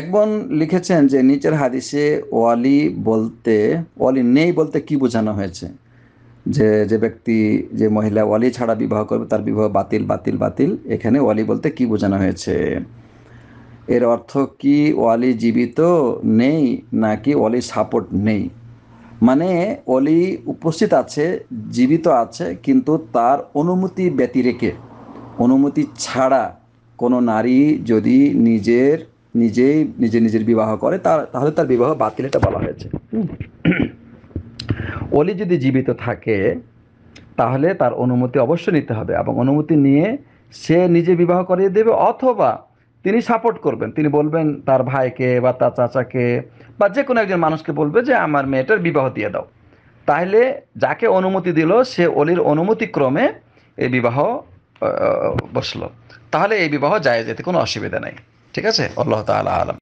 একবন লিখেছেন যে নিচের হাদিসে ওয়ালি বলতে ওয়ালি নেই বলতে কি বোঝানো হয়েছে যে যে ব্যক্তি যে মহিলা ওয়ালি ছাড়া বিবাহ করবে তার বিবাহ বাতিল বাতিল বাতিল এখানে ওয়ালি বলতে কি বোঝানো হয়েছে এর অর্থ কি ওয়ালি জীবিত নেই নাকি ওয়ালি সাপোর্ট নেই মানে অলি উপস্থিত আছে জীবিত আছে কিন্তু তার অনুমতি ব্যতিরেকে অনুমতি ছাড়া কোনো নারী যদি নিজের নিজেই নিজে নিজের বিবাহ করে তার তাহলে তার বিবাহ বাতিল এটা বলা হয়েছে অলি যদি জীবিত থাকে তাহলে তার অনুমতি অবশ্যই নিতে হবে এবং অনুমতি নিয়ে সে নিজে বিবাহ করিয়ে দেবে অথবা তিনি সাপোর্ট করবেন তিনি বলবেন তার ভাইকে বা তার চাচাকে বা যে কোনো একজন মানুষকে বলবে যে আমার মেয়েটার বিবাহ দিয়ে দাও তাহলে যাকে অনুমতি দিল সে অলির অনুমতি ক্রমে এই বিবাহ বসলো তাহলে এই বিবাহ যায় যেতে কোনো অসুবিধা নাই ঠিক আছে আল্লাহ তালা আলম